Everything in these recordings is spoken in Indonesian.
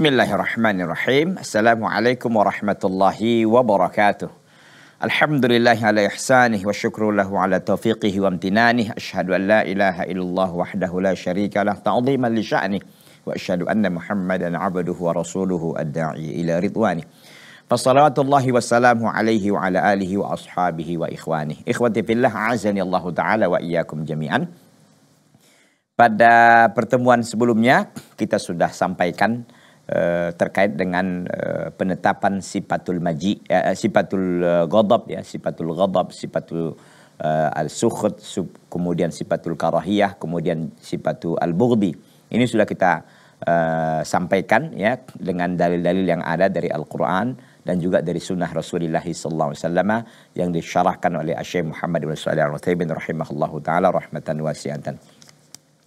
بسم الله الرحمن الرحيم السلام عليكم ورحمة الله وبركاته الحمد لله على إحسانه وشكر له على توفيقه وامتنانه أشهد أن لا إله إلا الله وحده لا شريك له تعظيما لشأنه وأشهد أن محمدا عبده ورسوله الداعي إلى رضوانه فصلوات الله وسلامه عليه وعلى آله وأصحابه وإخوانه إخوتي في الله أعزني الله تعالى وإياكم جميعا Pada pertemuan sebelumnya kita sudah sampaikan Eh, terkait dengan uh, penetapan sifatul maji uh, sifatul uh, ghadab ya sifatul ghadab sifatul uh, al sukhut, kemudian sifatul karahiyah kemudian sifatul al-bughdi ini sudah kita uh, sampaikan ya dengan dalil-dalil yang ada dari Al-Qur'an dan juga dari sunnah Rasulullah sallallahu alaihi wasallam yang disyarahkan oleh Syekh Muhammad bin Shalih Al-Utsaimin rahimahullahu taala rahmatan wasiatan.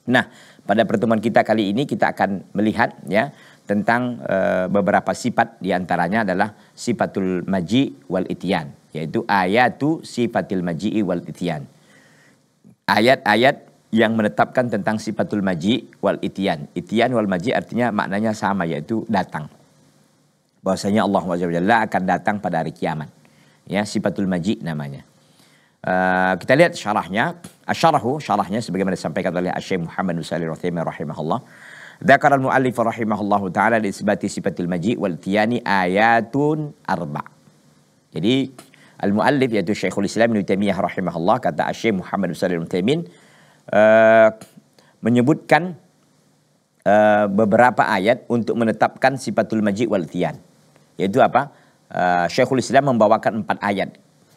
Nah, pada pertemuan kita kali ini kita akan melihat ya tentang e, beberapa sifat diantaranya adalah sifatul maji wal itian yaitu ayat tu sifatil maji'i wal itian ayat-ayat yang menetapkan tentang sifatul maji wal itian itian wal maji artinya maknanya sama yaitu datang bahwasanya Allah Jalla akan datang pada hari kiamat ya sifatul maji namanya Uh, kita lihat syarahnya, asyarahu syarahnya sebagaimana disampaikan oleh Syekh Muhammad bin Shalih rahimahullah dakar al-mu'allif rahimahullahu taala li isbati sifatil maji wal tiyani ayatun arba. Jadi al-mu'allif yaitu Syekhul Islam bin Taimiyah rahimahullah kata Syekh Muhammad bin Salim al uh, menyebutkan uh, beberapa ayat untuk menetapkan sifatul maji wal tiyan. Yaitu apa? Uh, Syekhul Islam membawakan empat ayat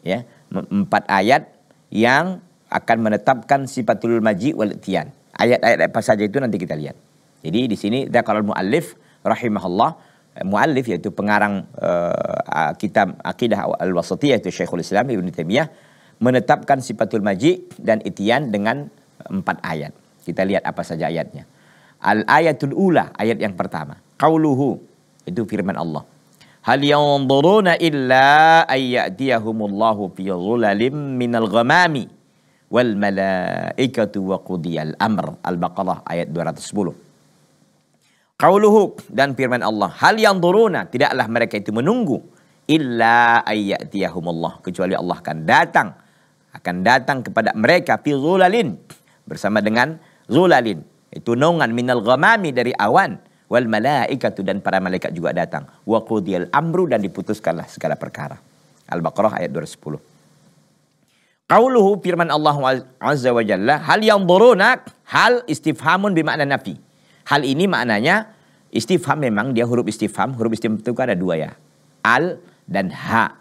ya, empat ayat yang akan menetapkan sifatul maji wal tiyan. Ayat-ayat apa saja itu nanti kita lihat. Jadi di sini dzakar al-muallif rahimahullah eh, muallif yaitu pengarang uh, kitab Aqidah Al-Wasatiyah yaitu Syekhul Islam Ibnu Taimiyah menetapkan sifatul maji dan itian dengan empat ayat. Kita lihat apa saja ayatnya. Al ayatul ula ayat yang pertama. Qauluhu itu firman Allah. Hal yanzuruna illa ayyatiyahumullahu fi dhulalim minal ghamami wal malaikatu wa qudiyal amr. Al-Baqarah ayat 210. Qauluhu dan firman Allah. Hal yang duruna, tidaklah mereka itu menunggu illa ayyatiyahumullah kecuali Allah akan datang akan datang kepada mereka fi zulalin bersama dengan zulalin itu nongan minal ghamami dari awan wal malaikatu dan para malaikat juga datang wa qudiyal amru dan diputuskanlah segala perkara Al-Baqarah ayat 210 Qauluhu firman Allah azza wa jalla hal yang duruna hal istifhamun bimakna nafi Hal ini maknanya istifham memang dia huruf istifham. Huruf istifham itu kan ada dua ya. Al dan ha.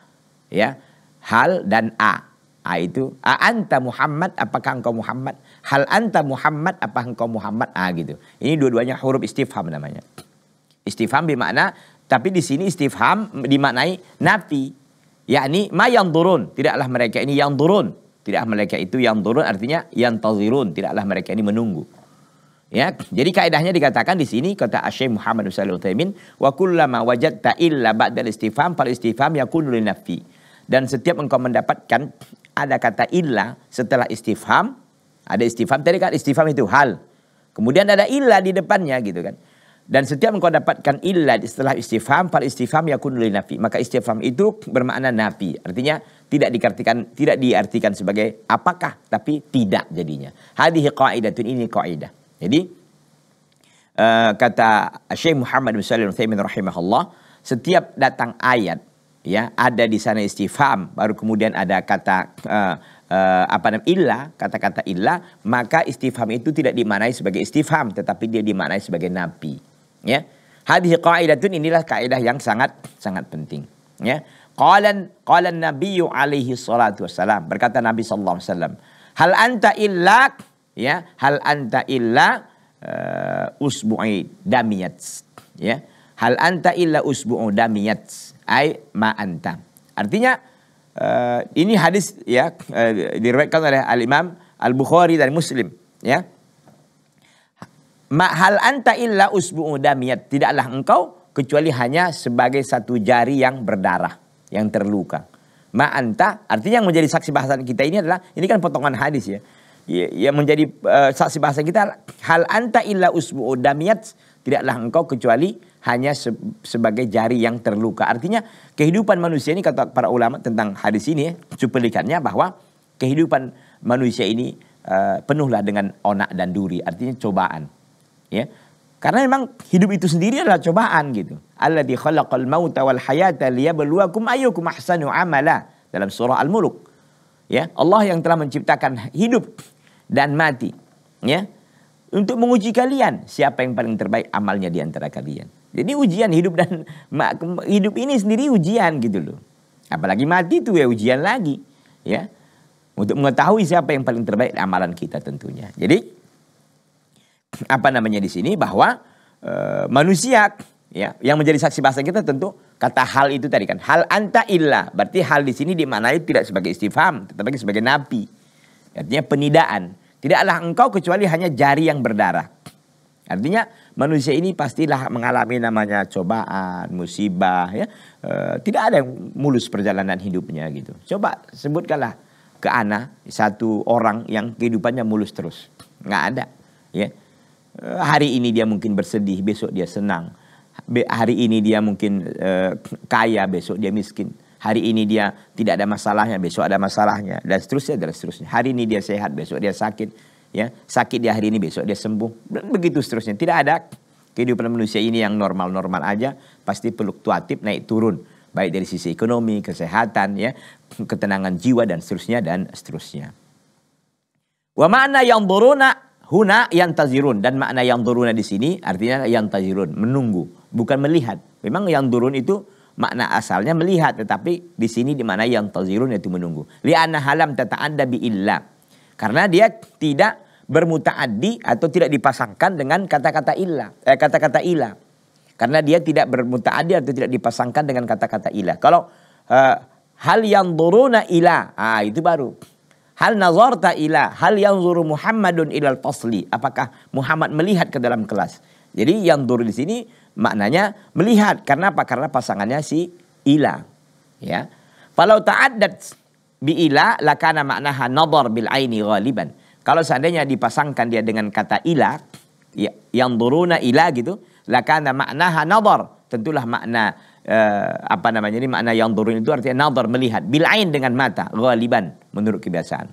Ya. Hal dan a. A itu a anta Muhammad apakah engkau Muhammad? Hal anta Muhammad apakah engkau Muhammad? a gitu. Ini dua-duanya huruf istifham namanya. Istifham bermakna tapi di sini istifham dimaknai nafi. Yakni ma yang turun, tidaklah mereka ini yang turun. Tidaklah mereka itu yang turun artinya yang tazirun, tidaklah mereka ini menunggu. Ya, jadi kaidahnya dikatakan di sini kata Asy Muhammad sallallahu alaihi wa kullama wajadta illa ba'da istifham fal istifham yakunu nafi Dan setiap engkau mendapatkan ada kata illa setelah istifham, ada istifham tadi kan istifham itu hal. Kemudian ada illa di depannya gitu kan. Dan setiap engkau dapatkan illa setelah istifham, fal istifham yakunu nafi. Maka istifham itu bermakna nafi. Artinya tidak diartikan tidak diartikan sebagai apakah tapi tidak jadinya. Hadhihi qaidatun ini qaidah. Jadi uh, kata Syekh Muhammad bin Salim rahimahullah, setiap datang ayat ya ada di sana istifham baru kemudian ada kata uh, uh, apa namanya illa kata-kata illa maka istifham itu tidak dimaknai sebagai istifham tetapi dia dimaknai sebagai nabi ya hadis qaidatun inilah kaidah yang sangat sangat penting ya qalan qalan nabiyyu alaihi salatu wassalam berkata nabi sallallahu alaihi wasallam hal anta illa ya hal anta illa uh, usbu'i damiyat ya hal anta illa usbu'u damiyat ai ma anta artinya uh, ini hadis ya uh, diriwayatkan oleh Al Imam Al Bukhari dan Muslim ya ma hal anta illa usbu'u damiyat tidaklah engkau kecuali hanya sebagai satu jari yang berdarah yang terluka ma anta artinya yang menjadi saksi bahasan kita ini adalah ini kan potongan hadis ya ya, yang menjadi uh, saksi bahasa kita hal anta illa usbu'u damiyat tidaklah engkau kecuali hanya se sebagai jari yang terluka. Artinya kehidupan manusia ini kata para ulama tentang hadis ini ya, cuplikannya bahwa kehidupan manusia ini uh, penuhlah dengan onak dan duri, artinya cobaan. Ya. Karena memang hidup itu sendiri adalah cobaan gitu. Alladzi khalaqal mauta wal hayata liyabluwakum ayyukum ahsanu amala dalam surah Al-Mulk. Ya, Allah yang telah menciptakan hidup dan mati. Ya. Untuk menguji kalian siapa yang paling terbaik amalnya di antara kalian. Jadi ujian hidup dan hidup ini sendiri ujian gitu loh. Apalagi mati itu ya ujian lagi, ya. Untuk mengetahui siapa yang paling terbaik amalan kita tentunya. Jadi apa namanya di sini bahwa e, manusia ya yang menjadi saksi bahasa kita tentu kata hal itu tadi kan hal anta illa berarti hal di sini dimaknai tidak sebagai istifham tetapi sebagai nabi. Artinya penidaan. Tidaklah engkau kecuali hanya jari yang berdarah. Artinya manusia ini pastilah mengalami namanya cobaan, musibah ya. E, tidak ada yang mulus perjalanan hidupnya gitu. Coba sebutkanlah ke Ana satu orang yang kehidupannya mulus terus. Nggak ada ya. E, hari ini dia mungkin bersedih, besok dia senang. Be, hari ini dia mungkin e, kaya, besok dia miskin. Hari ini dia tidak ada masalahnya, besok ada masalahnya dan seterusnya dan seterusnya. Hari ini dia sehat, besok dia sakit, ya. Sakit dia hari ini, besok dia sembuh. Dan begitu seterusnya. Tidak ada kehidupan manusia ini yang normal-normal aja, pasti fluktuatif naik turun baik dari sisi ekonomi, kesehatan ya, ketenangan jiwa dan seterusnya dan seterusnya. Wa mana yang buruna huna yang tazirun dan makna yang turun di sini artinya yang tazirun menunggu bukan melihat memang yang turun itu makna asalnya melihat tetapi di sini di mana yang tazirun itu menunggu. anna halam tata'adda eh, illa Karena dia tidak bermutaaddi atau tidak dipasangkan dengan kata-kata ilah. Eh, kata-kata ilah. Karena dia tidak bermutaaddi atau tidak dipasangkan dengan kata-kata ilah. Kalau uh, hal yang duruna ilah, ah itu baru. Hal nazarta ilah, hal yang zuru Muhammadun ilal fasli. Apakah Muhammad melihat ke dalam kelas? Jadi yang turun di sini Maknanya melihat karena apa? Karena pasangannya si ila. Ya. taat ta'addat bi ila lakana maknaha nadhar bil aini ghaliban. Kalau seandainya dipasangkan dia dengan kata ila, ya, yang duruna ila gitu, lakana maknaha nadhar. Tentulah makna eh, apa namanya ini makna yang durun itu artinya nadhar melihat bil ain dengan mata ghaliban menurut kebiasaan.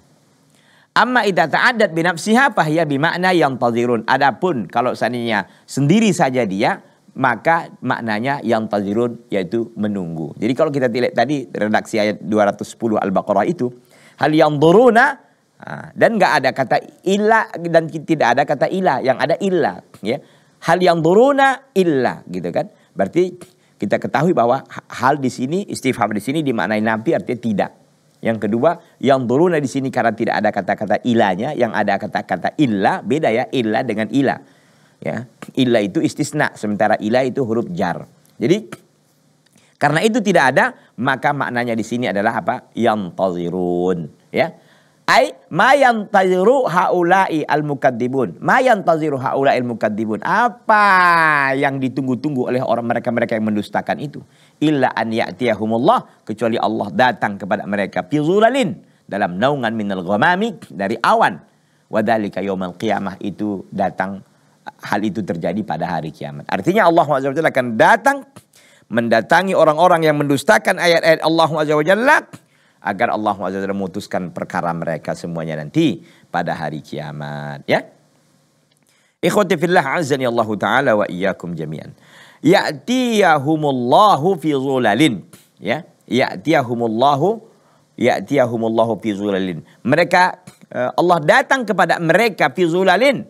Amma idza ta'addat bi nafsiha fahiya bi makna yang tazirun. Adapun kalau seandainya sendiri saja dia maka maknanya yang tazirun yaitu menunggu. Jadi kalau kita lihat tadi redaksi ayat 210 Al-Baqarah itu hal yang duruna dan nggak ada kata illa dan tidak ada kata illa yang ada illa ya. Hal yang duruna illa gitu kan. Berarti kita ketahui bahwa hal di sini istighfar di sini dimaknai nabi artinya tidak. Yang kedua, yang duruna di sini karena tidak ada kata-kata ilahnya yang ada kata-kata illa beda ya illa dengan ilah. Ya, illa itu istisna, sementara ila itu huruf jar. Jadi karena itu tidak ada, maka maknanya di sini adalah apa? Yantazirun, ya. Ai ma yantaziru haula'i al mukaddibun Ma yantaziru haula'i al mukaddibun Apa yang ditunggu-tunggu oleh orang mereka-mereka yang mendustakan itu? Illa an ya'tiyahumullah, kecuali Allah datang kepada mereka fi dalam naungan minal ghamami dari awan. Wadhalika yaumal qiyamah itu datang hal itu terjadi pada hari kiamat. Artinya Allah SWT akan datang mendatangi orang-orang yang mendustakan ayat-ayat Allah SWT agar Allah SWT memutuskan perkara mereka semuanya nanti pada hari kiamat. Ya. Ikhwati fillah azani Allah Ta'ala wa iyyakum jami'an. Ya'tiyahumullahu fi zulalin. Ya. Ya'tiyahumullahu ya'tiyahumullahu fi zulalin. Mereka eh, Allah datang kepada mereka fi zulalin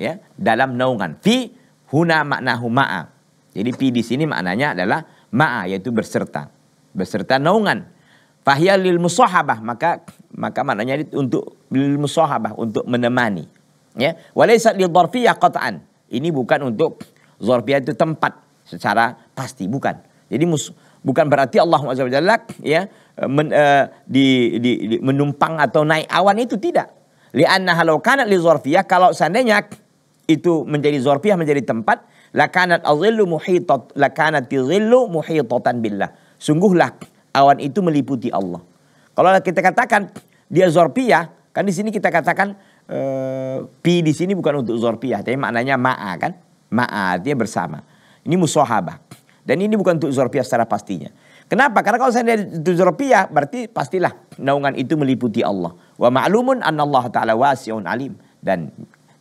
ya dalam naungan fi huna maknahu ma'a jadi fi di sini maknanya adalah ma'a yaitu berserta berserta naungan fahya lil musahabah maka maka maknanya untuk lil musahabah untuk menemani ya walaysa lil dzarfiyah qat'an ini bukan untuk dzarfiyah itu tempat secara pasti bukan jadi mus, bukan berarti Allah Subhanahu ya e, men, uh, di, di, di, menumpang atau naik awan itu tidak. anna halau kana li kalau seandainya itu menjadi zorfiyah menjadi tempat lakanat azillu muhitat lakanat zillu muhitatan billah sungguhlah awan itu meliputi Allah kalau kita katakan dia zorfiyah kan di sini kita katakan uh, pi di sini bukan untuk zorfiyah tapi maknanya ma'a kan ma'a artinya bersama ini musohabah dan ini bukan untuk zorfiyah secara pastinya Kenapa? Karena kalau saya itu rupiah berarti pastilah naungan itu meliputi Allah. Wa ma'lumun anna Allah ta'ala wasi'un alim. Dan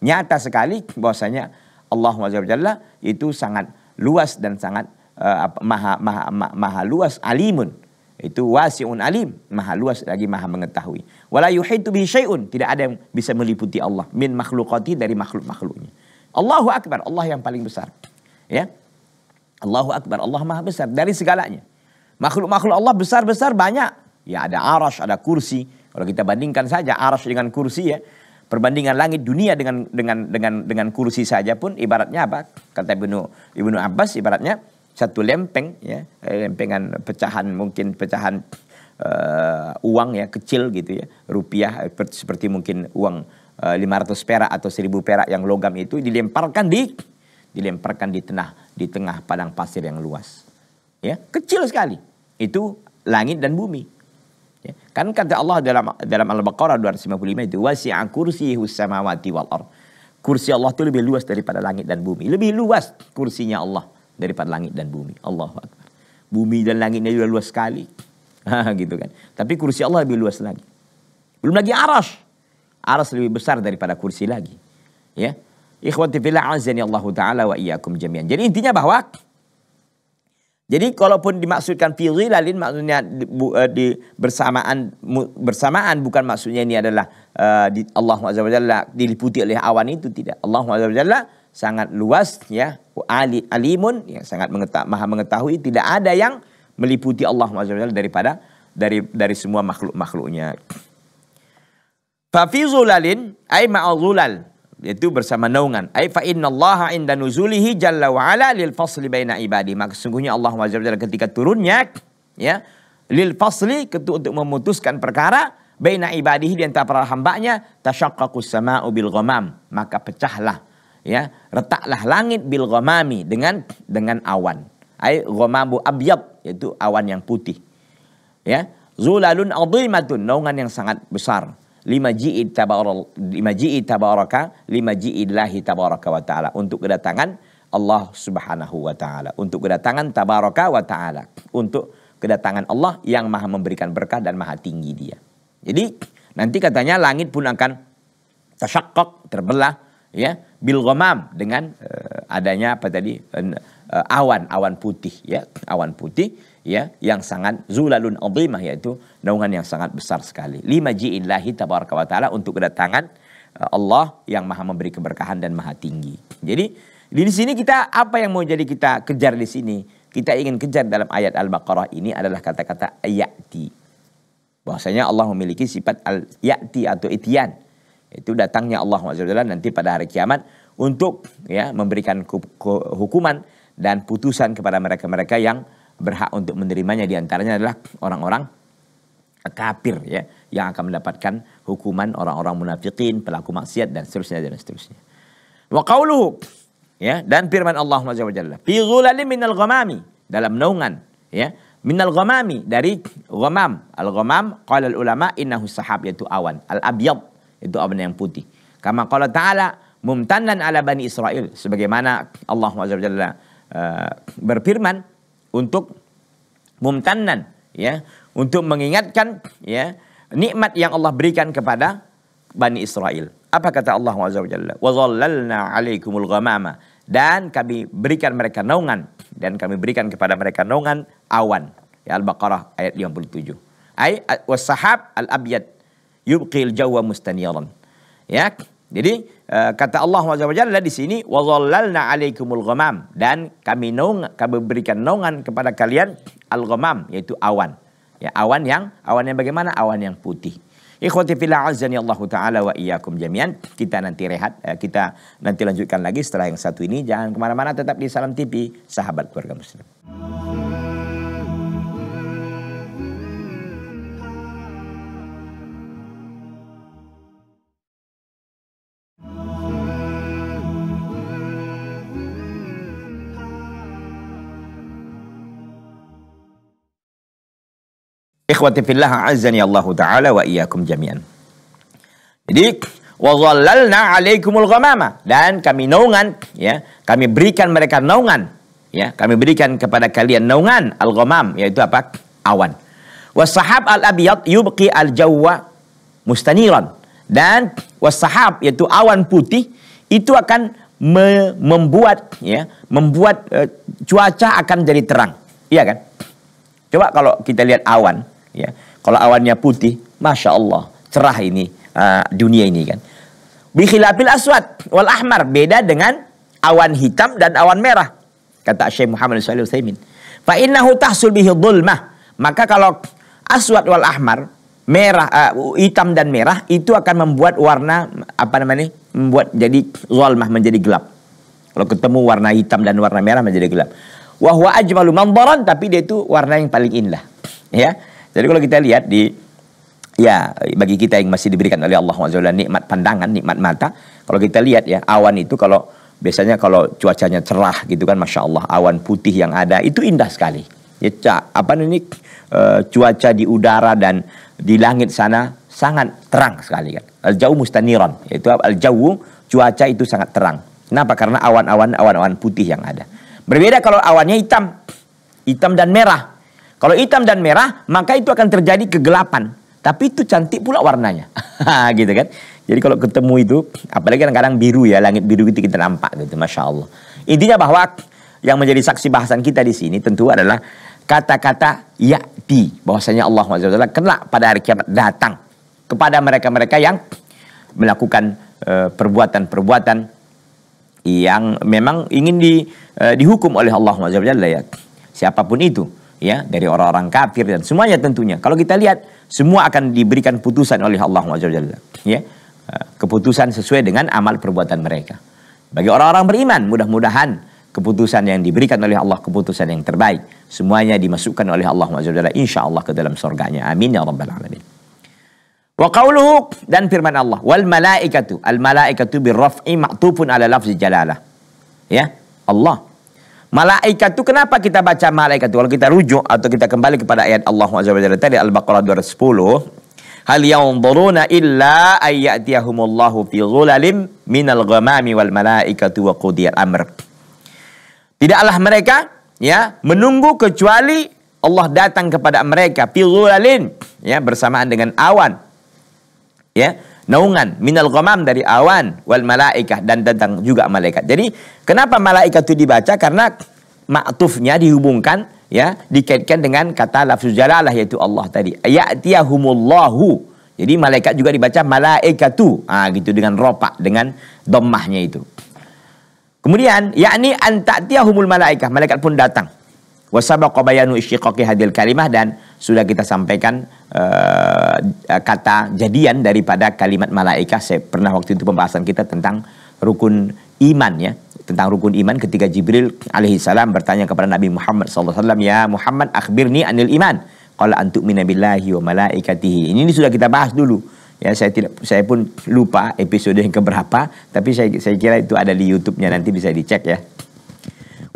nyata sekali bahwasanya Allah Jalla itu sangat luas dan sangat uh, maha, maha, maha, maha luas alimun itu wasiun alim maha luas lagi maha mengetahui wala yuhitu bi syai'un tidak ada yang bisa meliputi Allah min makhlukati dari makhluk-makhluknya Allahu akbar Allah yang paling besar ya Allahu akbar Allah maha besar dari segalanya makhluk-makhluk Allah besar-besar banyak ya ada arash ada kursi kalau kita bandingkan saja arash dengan kursi ya Perbandingan langit dunia dengan dengan dengan dengan kursi saja pun ibaratnya apa? Kata Ibnu Ibnu Abbas ibaratnya satu lempeng ya, eh, lempengan pecahan mungkin pecahan uh, uang ya kecil gitu ya, rupiah eh, seperti mungkin uang uh, 500 perak atau 1000 perak yang logam itu dilemparkan di dilemparkan di tengah di tengah padang pasir yang luas. Ya, kecil sekali. Itu langit dan bumi. Ya. Kan kata Allah dalam dalam Al-Baqarah 255 itu wasi'a kursiyuhu samawati wal ard. Kursi Allah itu lebih luas daripada langit dan bumi. Lebih luas kursinya Allah daripada langit dan bumi. Allahu Akbar. Bumi dan langitnya juga luas sekali. gitu kan. Tapi kursi Allah lebih luas lagi. Belum lagi arash. Arash lebih besar daripada kursi lagi. Ya. Ikhwati fillah azani Allah taala wa iyyakum jami'an. Jadi intinya bahwa jadi kalaupun dimaksudkan fi lalin maksudnya di, bu, eh, di bersamaan bersamaan bukan maksudnya ini adalah uh, di Allah Azza wa Jalla diliputi oleh awan itu tidak. Allah Azza wa Jalla sangat luas ya, ali, alimun yang sangat mengetahui, maha mengetahui tidak ada yang meliputi Allah Azza wa Jalla daripada dari dari semua makhluk-makhluknya. Fa fi zulalin ay ma'zulal itu bersama naungan. Ai fa innallaha inda nuzulihi jalla wa ala lil fasli baina ibadi. Maka sungguhnya Allah wajib wa ketika turunnya ya lil fasli untuk memutuskan perkara baina ibadihi di antara para hambanya tasyaqqaqus sama'u bil ghamam maka pecahlah ya retaklah langit bil ghamami dengan dengan awan ai ghamamu abyad yaitu awan yang putih ya zulalun adhimatun naungan yang sangat besar lima jid tabarak lima jid tabaraka lima lahi tabaraka wa taala untuk kedatangan Allah Subhanahu wa taala untuk kedatangan tabaraka wa taala untuk kedatangan Allah yang Maha memberikan berkah dan Maha tinggi dia. Jadi nanti katanya langit pun akan tersakkok terbelah ya bil dengan uh, adanya apa tadi awan-awan eh, eh, putih ya awan putih ya yang sangat zulalun azimah yaitu naungan yang sangat besar sekali. Lima ji'illahi tabaraka wa taala untuk kedatangan uh, Allah yang maha memberi keberkahan dan maha tinggi. Jadi di sini kita apa yang mau jadi kita kejar di sini? Kita ingin kejar dalam ayat Al-Baqarah ini adalah kata-kata ayati. Bahwasanya Allah memiliki sifat al-yati atau itian. Itu datangnya Allah SWT nanti pada hari kiamat untuk ya memberikan hukuman dan putusan kepada mereka-mereka yang berhak untuk menerimanya diantaranya adalah orang-orang kafir ya yang akan mendapatkan hukuman orang-orang munafikin, pelaku maksiat dan seterusnya dan seterusnya. Wa qauluhu ya dan firman Allah Subhanahu wa fi minal ghamami dalam naungan ya minal ghamami dari ghamam al ghamam qala al ulama innahu sahab yaitu awan al abyad itu awan yang putih kama qala ta'ala mumtannan ala bani israil sebagaimana Allah Subhanahu wa eh, berfirman untuk mumtannan ya untuk mengingatkan ya nikmat yang Allah berikan kepada Bani Israel. Apa kata Allah Azza wa Jalla? 'alaikumul ghamama dan kami berikan mereka naungan dan kami berikan kepada mereka naungan awan. Ya Al-Baqarah ayat 57. Ai wasahab al-abyad yubqil jawa mustaniran. Ya, jadi eh, kata Allah Subhanahu di sini wazallalna alaikumul ghamam dan kami naung kami berikan naungan kepada kalian al ghamam yaitu awan. Ya, awan yang awan yang bagaimana? Awan yang putih. Ikhwati fillah ya Allah taala wa iyyakum jami'an. Kita nanti rehat, eh, kita nanti lanjutkan lagi setelah yang satu ini. Jangan kemana mana tetap di Salam TV, sahabat keluarga muslim. Ikhwati fillah azani Allahu taala wa iyyakum jami'an. Jadi wa zallalna 'alaikumul ghamama dan kami naungan ya, kami berikan mereka naungan ya, kami berikan kepada kalian naungan al-ghamam yaitu apa? awan. Wasahab al-abyad yubqi al-jawwa mustaniran dan wasahab yaitu awan putih itu akan me membuat ya, membuat e, cuaca akan jadi terang. Iya kan? Coba kalau kita lihat awan ya kalau awannya putih masya Allah cerah ini uh, dunia ini kan bikhilafil aswad wal ahmar beda dengan awan hitam dan awan merah kata Syekh Muhammad SAW fa innahu tahsul bihi dhulmah maka kalau aswad wal ahmar merah uh, hitam dan merah itu akan membuat warna apa namanya membuat jadi zalmah menjadi gelap kalau ketemu warna hitam dan warna merah menjadi gelap wahwa ajmalu mandaran tapi dia itu warna yang paling indah ya jadi kalau kita lihat di ya bagi kita yang masih diberikan oleh Allah SWT nikmat pandangan, nikmat mata, kalau kita lihat ya awan itu kalau biasanya kalau cuacanya cerah gitu kan masya Allah awan putih yang ada itu indah sekali ya apa ini e, cuaca di udara dan di langit sana sangat terang sekali kan al jauh mustaniron yaitu al jauh cuaca itu sangat terang kenapa karena awan-awan awan-awan putih yang ada berbeda kalau awannya hitam hitam dan merah kalau hitam dan merah, maka itu akan terjadi kegelapan. Tapi itu cantik pula warnanya. gitu kan. Jadi kalau ketemu itu, apalagi kadang-kadang biru ya, langit biru itu kita nampak gitu, Masya Allah. Intinya bahwa yang menjadi saksi bahasan kita di sini tentu adalah kata-kata yakti. Bahwasanya Allah SWT kena pada hari kiamat datang kepada mereka-mereka yang melakukan eh, perbuatan-perbuatan yang memang ingin di, eh, dihukum oleh Allah SWT ya. Siapapun itu ya dari orang-orang kafir dan semuanya tentunya. Kalau kita lihat semua akan diberikan putusan oleh Allah Subhanahu ya. Eh, keputusan sesuai dengan amal perbuatan mereka. Bagi orang-orang beriman mudah-mudahan keputusan yang diberikan oleh Allah keputusan yang terbaik. Semuanya dimasukkan oleh Allah Subhanahu insya Allah ke dalam surganya. Amin ya rabbal alamin. Wa qauluhu dan firman Allah wal malaikatu al malaikatu birraf'i ma'tufun ala lafzi jalalah. Ya, Allah Malaikat itu kenapa kita baca malaikat itu? Kalau kita rujuk atau kita kembali kepada ayat Allah SWT tadi Al-Baqarah 210, hal yanzuruna illa ayyatiyahumullahu fi ghulalin minal ghamami wal malaikatu wa qudiyal amr. Tidaklah mereka ya menunggu kecuali Allah datang kepada mereka fi ghulalin ya bersamaan dengan awan. Ya naungan minal ghamam dari awan wal malaikah dan tentang juga malaikat. Jadi kenapa malaikat itu dibaca karena maktufnya dihubungkan ya dikaitkan dengan kata lafzul jalalah yaitu Allah tadi. Ya'tiyahumullahu. Jadi malaikat juga dibaca malaikatu. Ah gitu dengan ropak dengan domahnya itu. Kemudian yakni antatiyahumul malaikah, malaikat pun datang. Wasabaqa bayanu hadil kalimah dan sudah kita sampaikan eh, Eh, kata jadian daripada kalimat malaikah. Saya pernah waktu itu pembahasan kita tentang rukun iman ya tentang rukun iman ketika Jibril alaihi salam bertanya kepada Nabi Muhammad saw ya Muhammad akhbirni anil iman qala antuk minabilahi wa malaikatihi ini, ini sudah kita bahas dulu ya saya tidak saya pun lupa episode yang keberapa tapi saya saya kira itu ada di YouTube-nya nanti bisa dicek ya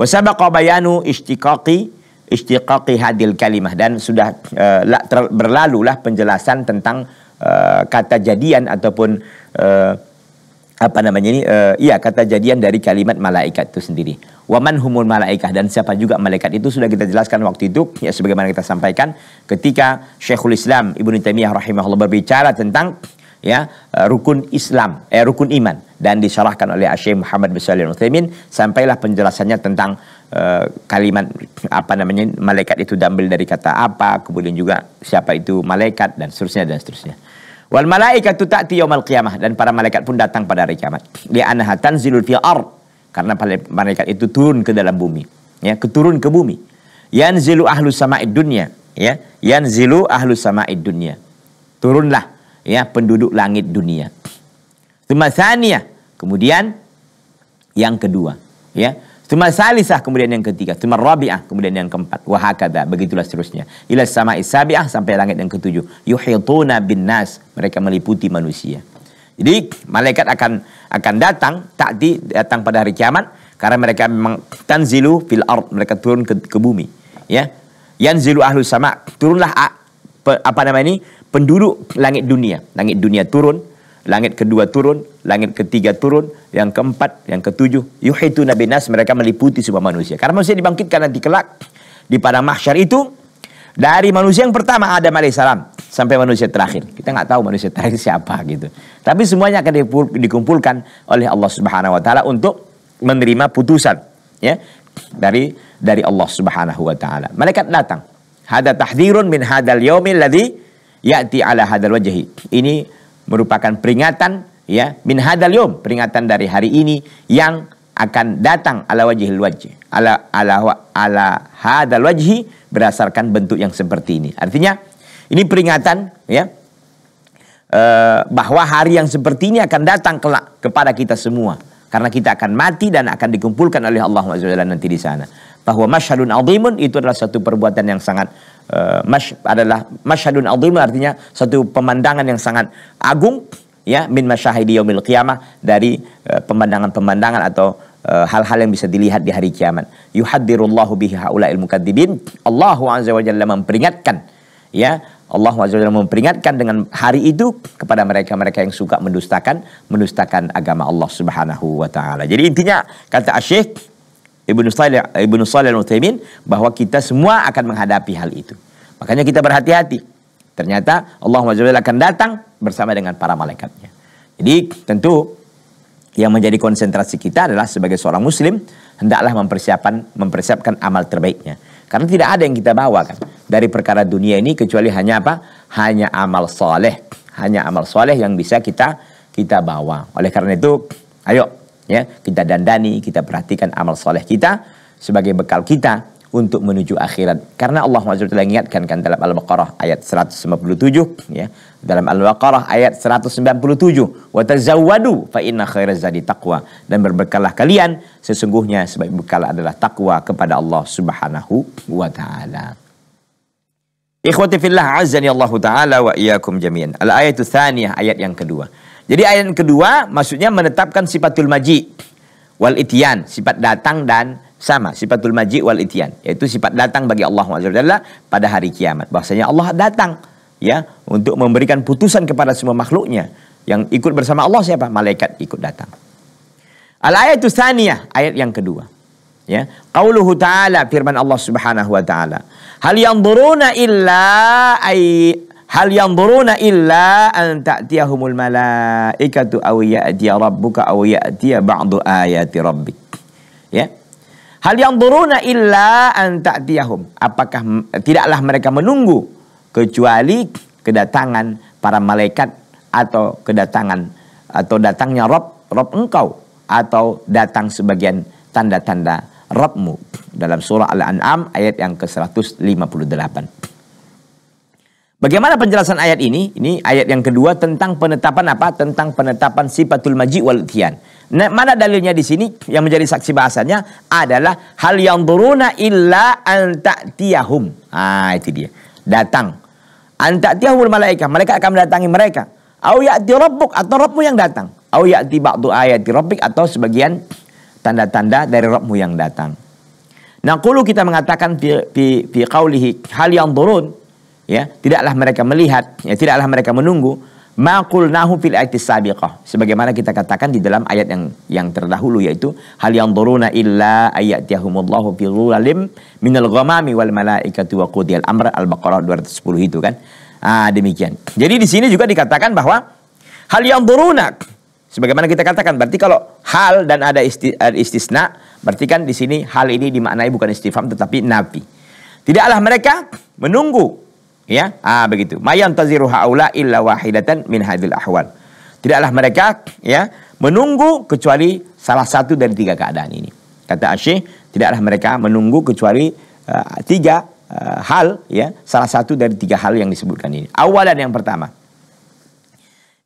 wasabaqa bayanu istiqaqi istiqaqi hadil kalimah dan sudah uh, berlalulah penjelasan tentang uh, kata jadian ataupun uh, apa namanya ini uh, iya kata jadian dari kalimat malaikat itu sendiri waman humul malaikat dan siapa juga malaikat itu sudah kita jelaskan waktu itu ya sebagaimana kita sampaikan ketika Syekhul Islam Ibnu Taimiyah rahimahullah berbicara tentang ya rukun Islam eh rukun iman dan disyarahkan oleh Syekh Muhammad bin Shalih Al-Utsaimin sampailah penjelasannya tentang Eh, kalimat apa namanya malaikat itu diambil dari kata apa kemudian juga siapa itu malaikat dan seterusnya dan seterusnya wal malaikatu ta'ti yaumal qiyamah dan para malaikat pun datang pada hari kiamat li'annaha tanzilul fi ard karena malaikat itu turun ke dalam bumi ya keturun ke bumi yanzilu ahlus sama'id dunya ya yanzilu ahlus sama'id dunya turunlah ya penduduk langit dunia Tumasaniyah kemudian yang kedua ya Tuma salisah kemudian yang ketiga, tuma rabi'ah kemudian yang keempat, wahakada begitulah seterusnya. Ila sama isabi'ah sampai langit yang ketujuh. Yuhituna bin nas, mereka meliputi manusia. Jadi malaikat akan akan datang takdi datang pada hari kiamat karena mereka memang tanzilu fil ard, mereka turun ke, ke bumi, ya. Yanzilu ahlu sama, turunlah apa nama ini? penduduk langit dunia. Langit dunia turun Langit kedua turun, langit ketiga turun, yang keempat, yang ketujuh. Yuhitu Nabi Nas, mereka meliputi semua manusia. Karena manusia dibangkitkan nanti kelak di padang mahsyar itu dari manusia yang pertama ada Adam salam sampai manusia terakhir. Kita nggak tahu manusia terakhir siapa gitu. Tapi semuanya akan dikumpulkan oleh Allah Subhanahu wa taala untuk menerima putusan ya dari dari Allah Subhanahu wa taala. Malaikat datang. Hada tahdirun min hadal yaumil ladzi ya'ti ala hadal wajhi. Ini merupakan peringatan ya min hadal yom peringatan dari hari ini yang akan datang ala wajhil wajh ala ala ala hadal wajhi berdasarkan bentuk yang seperti ini artinya ini peringatan ya eh, bahwa hari yang seperti ini akan datang kelak kepada kita semua karena kita akan mati dan akan dikumpulkan oleh Allah Subhanahu nanti di sana bahwa masyhadun azimun itu adalah satu perbuatan yang sangat uh, eh, mas adalah masyhadun azimun artinya satu pemandangan yang sangat agung ya min masyahidi yaumil qiyamah dari eh, pemandangan-pemandangan uh, atau eh, hal-hal uh, yang bisa dilihat di hari kiamat. Yuhaddirullahu bihi haulail mukadzibin. Allahu azza wa memperingatkan ya Allah azza memperingatkan dengan hari itu kepada mereka-mereka yang suka mendustakan mendustakan agama Allah Subhanahu wa taala. Jadi intinya kata Asyik Ibnu Salih Ibnu Salih Al-Utsaimin bahwa kita semua akan menghadapi hal itu. Makanya kita berhati-hati. Ternyata Allah Subhanahu akan datang bersama dengan para malaikatnya. Jadi tentu yang menjadi konsentrasi kita adalah sebagai seorang muslim hendaklah mempersiapkan mempersiapkan amal terbaiknya. Karena tidak ada yang kita bawa kan dari perkara dunia ini kecuali hanya apa? Hanya amal soleh, hanya amal soleh yang bisa kita kita bawa. Oleh karena itu, ayo ya kita dandani kita perhatikan amal soleh kita sebagai bekal kita untuk menuju akhirat karena Allah SWT ingatkan kan dalam Al-Baqarah ayat 157 ya dalam Al-Baqarah ayat 197 wa tazawwadu fa inna zadi taqwa dan berbekallah kalian sesungguhnya sebaik bekal adalah takwa kepada Allah Subhanahu wa taala Ikhwati fillah azani Allah taala wa iyyakum jami'an. Al ayatu tsaniyah ayat yang kedua. Jadi ayat yang kedua maksudnya menetapkan sifatul maji wal itian, sifat datang dan sama, sifatul maji wal itian, yaitu sifat datang bagi Allah SWT pada hari kiamat. Bahasanya Allah datang ya untuk memberikan putusan kepada semua makhluknya. Yang ikut bersama Allah siapa? Malaikat ikut datang. Al ayatu tsaniyah, ayat yang kedua. Ya, qauluhu ta'ala firman Allah Subhanahu wa taala. Hal yanzuruna illa Hal yang yanzuruna illa an ta'tiyahumul malaikatu aw ya'tiya rabbuka aw ya'tiya ba'du ayati rabbik. Ya. Hal yang yanzuruna illa an ta'tiyahum. Apakah tidaklah mereka menunggu kecuali kedatangan para malaikat atau kedatangan atau datangnya Rob Rob engkau atau datang sebagian tanda-tanda Robmu dalam surah Al-An'am ayat yang ke-158. Bagaimana penjelasan ayat ini? Ini ayat yang kedua tentang penetapan apa? Tentang penetapan sifatul maji wal tian. Nah, mana dalilnya di sini yang menjadi saksi bahasanya adalah hal yang turuna illa tiyahum. Ah, itu dia. Datang. tiyahul malaika. Mereka akan mendatangi mereka. Au ya'ti rabbuk atau Rabbmu yang datang. Au ya'ti ba'du ayat rabbik atau sebagian tanda-tanda dari Rabbmu yang datang. Nah, kulu kita mengatakan fi, fi, qawlihi hal yang turun ya tidaklah mereka melihat ya tidaklah mereka menunggu makul nahu fil sebagaimana kita katakan di dalam ayat yang yang terdahulu yaitu hal yang turuna illa ayatiyahumullahu fi min al ghamami wal malaikatu wa qudiyal amr al-baqarah 210 itu kan ah demikian jadi di sini juga dikatakan bahwa hal yang turuna, sebagaimana kita katakan berarti kalau hal dan ada isti, istisna berarti kan di sini hal ini dimaknai bukan istifham tetapi nabi. tidaklah mereka menunggu Ya, ah begitu. Mayan taziru haula illa wahidatan min hadil ahwal. Tidaklah mereka ya menunggu kecuali salah satu dari tiga keadaan ini. Kata asy tidaklah mereka menunggu kecuali uh, tiga uh, hal ya, salah satu dari tiga hal yang disebutkan ini. Awalan yang pertama.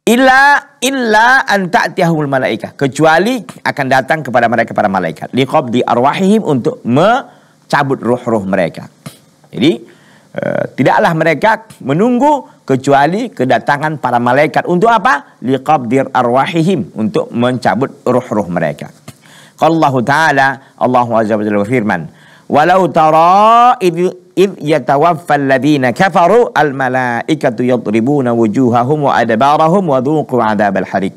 Illa illa an ta'tiyahul malaika. Kecuali akan datang kepada mereka para malaikat. Liqabdi arwahihim untuk mencabut ruh-ruh mereka. Jadi Eh, tidaklah mereka menunggu kecuali kedatangan para malaikat untuk apa? Liqabdir arwahihim untuk mencabut ruh-ruh mereka. Qallahu taala Allah azza wajalla berfirman, "Walau tara id id yatawaffal ladina kafaru al malaikatu yadribuna wujuhahum wa adbarahum wa dhuqu adzabal hariq."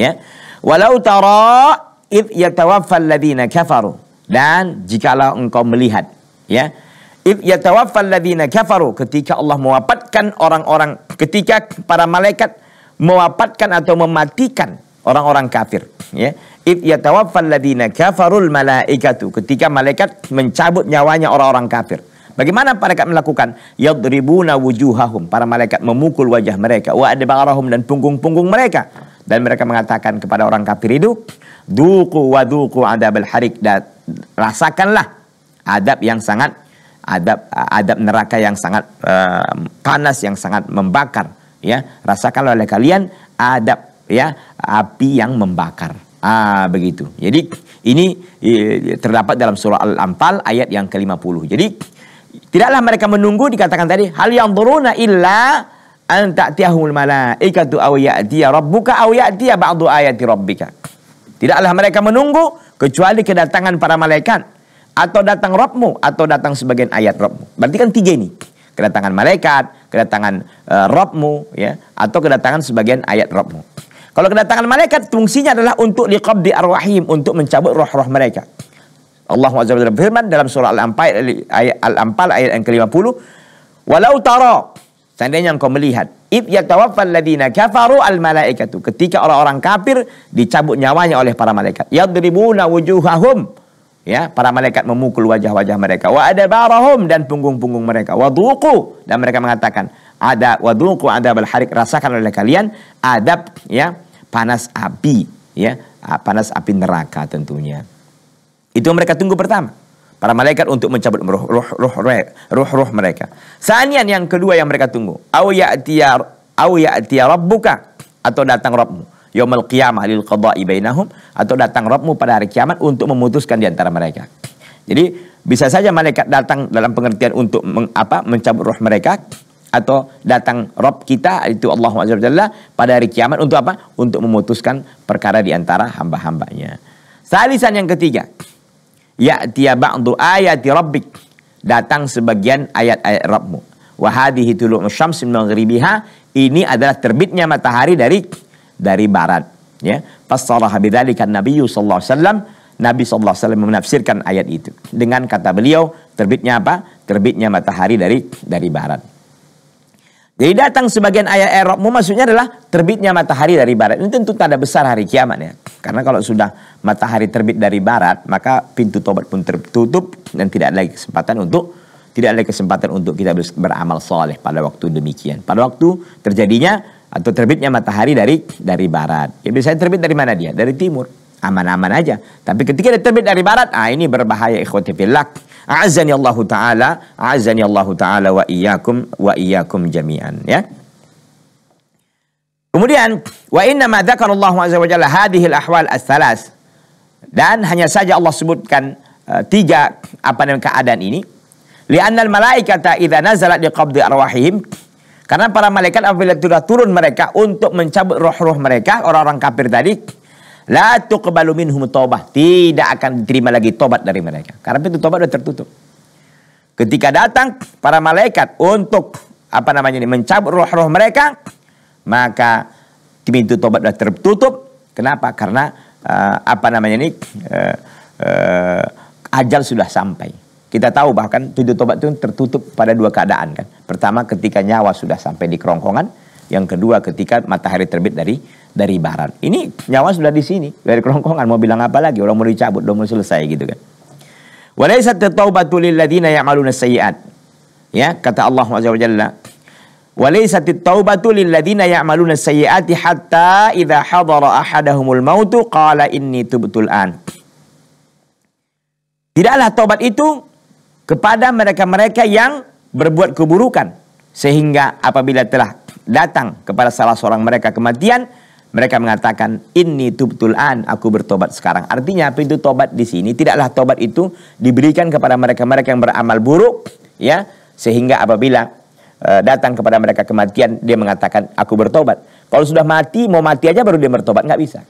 Ya. Walau tara id yatawaffal ladina kafaru dan jikalau engkau melihat ya yatawaffalladzina kafaru ketika Allah mewafatkan orang-orang ketika para malaikat mewafatkan atau mematikan orang-orang kafir ya id yatawaffalladzina kafarul malaikatu ketika malaikat mencabut nyawanya orang-orang kafir Bagaimana mereka melakukan? Yadribuna wujuhahum. Para malaikat memukul wajah mereka. Wa adbarahum dan punggung-punggung mereka. Dan mereka mengatakan kepada orang kafir itu. Duku wa duku adabal harik. Dan rasakanlah adab yang sangat adab adab neraka yang sangat uh, panas yang sangat membakar ya rasakan oleh kalian adab ya api yang membakar ah begitu jadi ini eh, terdapat dalam surah Al-Anfal ayat yang ke-50 jadi tidaklah mereka menunggu dikatakan tadi hal yang turuna illa an ta'tiyahumul malaikatu aw ya'tiya rabbuka aw ya'tiya ba'du ayati rabbika tidaklah mereka menunggu kecuali kedatangan para malaikat atau datang Robmu atau datang sebagian ayat Robmu. Berarti kan tiga ini. Kedatangan malaikat, kedatangan uh, Robmu, ya, atau kedatangan sebagian ayat Robmu. Kalau kedatangan malaikat fungsinya adalah untuk di arwahim, untuk mencabut roh-roh mereka. Allah Azza wa berfirman dalam surah Al-Anfal ayat Al-Anfal ayat yang ke-50, "Walau tara" Seandainya engkau melihat, id yatawaffal ladina kafaru al malaikatu. Ketika orang-orang kafir dicabut nyawanya oleh para malaikat. Yadribuna wujuhahum ya para malaikat memukul wajah-wajah mereka wa ada barahum dan punggung-punggung mereka duku dan mereka mengatakan ada waduku ada balharik rasakan oleh kalian adab ya panas api ya panas api neraka tentunya itu mereka tunggu pertama para malaikat untuk mencabut roh ruh ruh ruh, ruh mereka sanian yang kedua yang mereka tunggu au ya'tiya au ya'tiya rabbuka atau datang Rabbmu yaumul qiyamah lil qada'i bainahum atau datang Rabbmu pada hari kiamat untuk memutuskan di antara mereka. Jadi bisa saja malaikat datang dalam pengertian untuk meng, apa mencabut roh mereka atau datang Rob kita itu Allah Jalla pada hari kiamat untuk apa? Untuk memutuskan perkara di antara hamba-hambanya. Salisan yang ketiga, ya'tiya untuk ayat rabbik. Datang sebagian ayat-ayat RobMu Wahadi hitulul tulu'u syamsi Ini adalah terbitnya matahari dari dari barat ya fasaraha bidzalika nabiyyu sallallahu alaihi wasallam Nabi sallallahu alaihi menafsirkan ayat itu dengan kata beliau terbitnya apa terbitnya matahari dari dari barat jadi datang sebagian ayat mu maksudnya adalah terbitnya matahari dari barat. Ini tentu tanda besar hari kiamat ya. Karena kalau sudah matahari terbit dari barat, maka pintu tobat pun tertutup dan tidak ada kesempatan untuk tidak ada kesempatan untuk kita beramal soleh pada waktu demikian. Pada waktu terjadinya atau terbitnya matahari dari dari barat. Ya bisa terbit dari mana dia? Dari timur. Aman-aman aja. Tapi ketika dia terbit dari barat, ah ini berbahaya ikhwati fillah. Azani Allah taala, azani Allah taala wa iyyakum wa iyyakum jami'an, ya. Kemudian wa inna ma dzakara Allah azza wa jalla hadhil ahwal ats-tsalas. Dan hanya saja Allah sebutkan uh, tiga apa namanya keadaan ini. Li'anna al-malaikata idza nazalat liqabdi arwahihim karena para malaikat apabila sudah turun mereka untuk mencabut roh-roh mereka, orang-orang kafir tadi, la tuqbalu minhum taubah. Tidak akan diterima lagi tobat dari mereka. Karena pintu tobat sudah tertutup. Ketika datang para malaikat untuk apa namanya ini mencabut roh-roh mereka, maka pintu tobat sudah tertutup. Kenapa? Karena uh, apa namanya ini uh, uh, ajal sudah sampai. Kita tahu bahkan tujuh tobat itu tertutup pada dua keadaan kan. Pertama ketika nyawa sudah sampai di kerongkongan, yang kedua ketika matahari terbit dari dari barat. Ini nyawa sudah di sini dari kerongkongan mau bilang apa lagi? Orang mau dicabut, udah mau selesai gitu kan. Walaisat taubatu lil ladina ya'maluna sayyi'at. Ya, kata Allah Azza wa Jalla, Walaisatit taubatu ya'maluna sayyiati hatta ida hadara ahadahumul mautu qala inni tubtul an. Tidaklah taubat itu kepada mereka-mereka yang berbuat keburukan sehingga apabila telah datang kepada salah seorang mereka kematian mereka mengatakan ini tubtul an aku bertobat sekarang artinya pintu tobat di sini tidaklah tobat itu diberikan kepada mereka-mereka yang beramal buruk ya sehingga apabila e, datang kepada mereka kematian dia mengatakan aku bertobat kalau sudah mati mau mati aja baru dia bertobat nggak bisa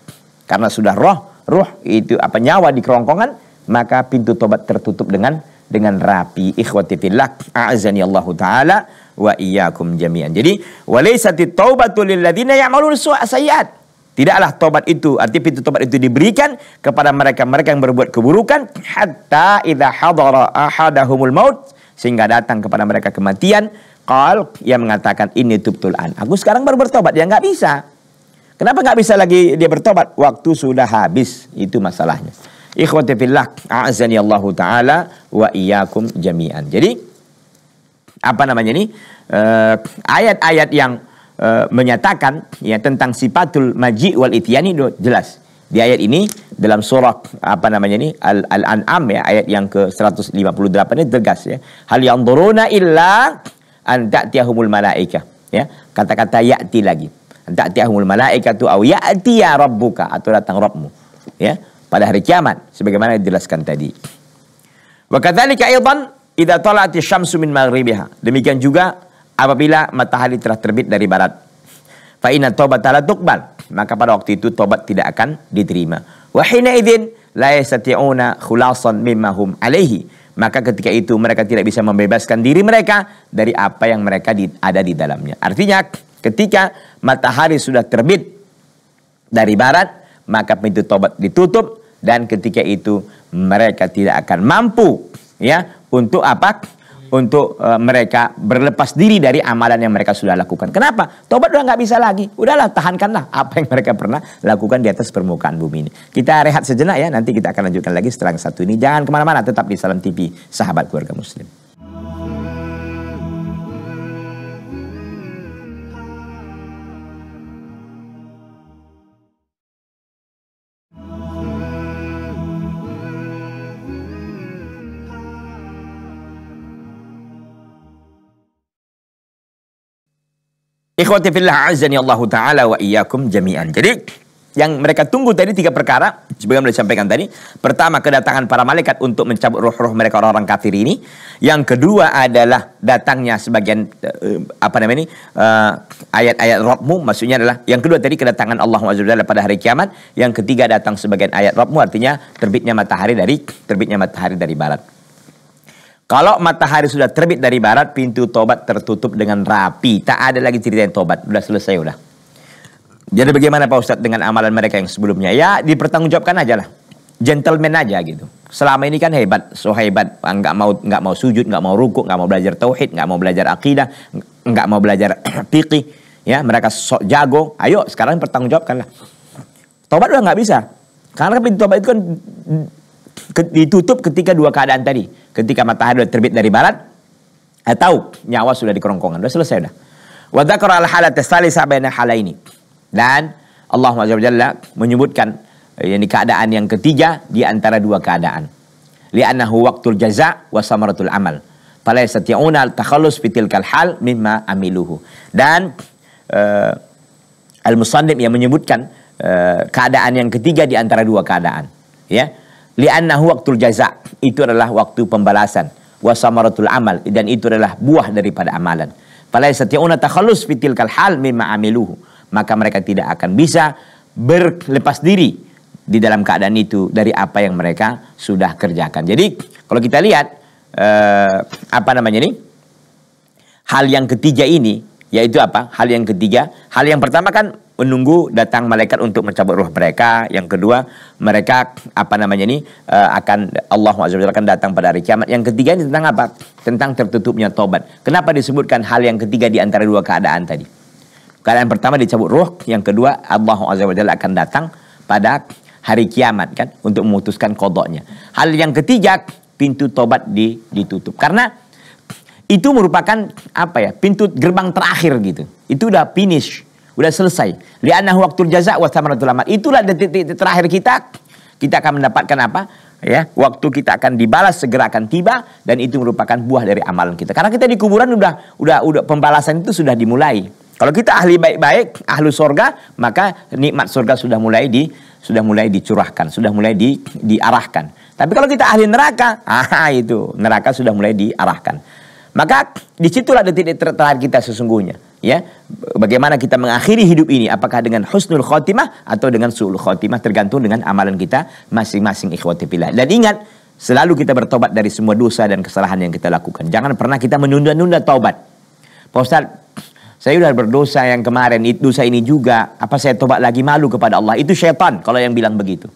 karena sudah roh roh itu apa nyawa di kerongkongan maka pintu tobat tertutup dengan dengan rapi ikhwati fillah a'azani Allah taala wa iyyakum jami'an. Jadi walaisatit taubatul lil ladzina ya'malun sayyi'at. Tidaklah tobat itu, arti pintu tobat itu diberikan kepada mereka-mereka yang berbuat keburukan hatta idza hadara ahadahumul maut sehingga datang kepada mereka kematian qal yang mengatakan ini tubtul an. Aku sekarang baru bertobat, ya nggak bisa. Kenapa nggak bisa lagi dia bertobat? Waktu sudah habis, itu masalahnya. Ikhwati fillah, a'azani Allah taala wa iyyakum jami'an. Jadi apa namanya ini? Eh, ayat-ayat uh, yang uh, menyatakan ya tentang sifatul maji wal ityani jelas. Di ayat ini dalam surah apa namanya ini Al-An'am ya ayat yang ke 158 ini tegas ya. Hal yang duruna illa an ta'tiyahumul malaika ya. Kata-kata ya'ti lagi. An ta'tiyahumul malaikatu au ya'tiya rabbuka atau datang Rabbmu ya pada hari kiamat sebagaimana dijelaskan tadi. Wa kadzalika aidan idza talati syamsu min maghribiha. Demikian juga apabila matahari telah terbit dari barat. Fa inna la tuqbal. Maka pada waktu itu tobat tidak akan diterima. Wa hina idzin la yastati'una khulasan mimma hum alaihi. Maka ketika itu mereka tidak bisa membebaskan diri mereka dari apa yang mereka di, ada di dalamnya. Artinya ketika matahari sudah terbit dari barat, maka pintu tobat ditutup dan ketika itu mereka tidak akan mampu ya untuk apa untuk uh, mereka berlepas diri dari amalan yang mereka sudah lakukan. Kenapa? Tobat udah nggak bisa lagi. Udahlah tahankanlah apa yang mereka pernah lakukan di atas permukaan bumi ini. Kita rehat sejenak ya. Nanti kita akan lanjutkan lagi setelah satu ini. Jangan kemana-mana. Tetap di Salam TV, sahabat keluarga Muslim. Ikhwati fillah azani Allah taala wa iyyakum jami'an. Jadi yang mereka tunggu tadi tiga perkara sebagaimana disampaikan tadi. Pertama kedatangan para malaikat untuk mencabut roh-roh mereka orang-orang kafir ini. Yang kedua adalah datangnya sebagian uh, apa namanya ini uh, ayat-ayat Rabbmu maksudnya adalah yang kedua tadi kedatangan Allah Azza pada hari kiamat. Yang ketiga datang sebagian ayat Rabbmu artinya terbitnya matahari dari terbitnya matahari dari barat. Kalau matahari sudah terbit dari barat, pintu tobat tertutup dengan rapi. Tak ada lagi cerita yang tobat. Sudah selesai sudah. Jadi bagaimana Pak Ustadz dengan amalan mereka yang sebelumnya? Ya dipertanggungjawabkan aja lah. Gentleman aja gitu. Selama ini kan hebat, so hebat. Enggak mau nggak mau sujud, nggak mau rukuk, nggak mau belajar tauhid, nggak mau belajar akidah, nggak mau belajar fikih. Ya mereka sok jago. Ayo sekarang pertanggungjawabkan lah. Tobat udah nggak bisa. Karena pintu tobat itu kan ditutup ketika dua keadaan tadi. Ketika matahari sudah terbit dari barat atau eh, nyawa sudah di kerongkongan. Sudah selesai sudah. Wa dzakara al-halat tsalisa baina ini. Dan Allah Jalla menyebutkan ini eh, keadaan yang ketiga di antara dua keadaan. Li'annahu waktul jaza wa samaratul amal. Fala yastati'una al-takhallus fitil hal mimma amiluhu. Dan uh, al-musannif yang menyebutkan uh, keadaan yang ketiga di antara dua keadaan. Ya, Li'annahu waktu jaza. Itu adalah waktu pembalasan. Wasamaratul amal. Dan itu adalah buah daripada amalan. Fala yastati'una takhallus fitil kalhal mimma amiluhu. Maka mereka tidak akan bisa berlepas diri di dalam keadaan itu dari apa yang mereka sudah kerjakan. Jadi kalau kita lihat eh, apa namanya ini? Hal yang ketiga ini yaitu apa? Hal yang ketiga, hal yang pertama kan menunggu datang malaikat untuk mencabut ruh mereka. Yang kedua, mereka apa namanya ini eh, akan Allah SWT akan datang pada hari kiamat. Yang ketiga ini tentang apa? Tentang tertutupnya tobat. Kenapa disebutkan hal yang ketiga di antara dua keadaan tadi? Keadaan pertama dicabut ruh, yang kedua Allah SWT akan datang pada hari kiamat kan untuk memutuskan kodoknya. Hal yang ketiga pintu tobat di, ditutup karena itu merupakan apa ya pintu gerbang terakhir gitu. Itu udah finish Udah selesai. Lianah waktu jaza wa thamaratul amal. Itulah detik-detik terakhir kita. Kita akan mendapatkan apa? Ya, waktu kita akan dibalas segera akan tiba dan itu merupakan buah dari amalan kita. Karena kita di kuburan sudah sudah sudah pembalasan itu sudah dimulai. Kalau kita ahli baik-baik, ahlu sorga, maka nikmat sorga sudah mulai di sudah mulai dicurahkan, sudah mulai di, diarahkan. Tapi kalau kita ahli neraka, ah itu neraka sudah mulai diarahkan. Maka disitulah detik-detik terakhir kita sesungguhnya. Ya, bagaimana kita mengakhiri hidup ini? Apakah dengan husnul khotimah atau dengan suul khotimah tergantung dengan amalan kita masing-masing ikhwati Dan ingat, selalu kita bertobat dari semua dosa dan kesalahan yang kita lakukan. Jangan pernah kita menunda-nunda tobat. Pak saya sudah berdosa yang kemarin, dosa ini juga. Apa saya tobat lagi malu kepada Allah? Itu syaitan kalau yang bilang begitu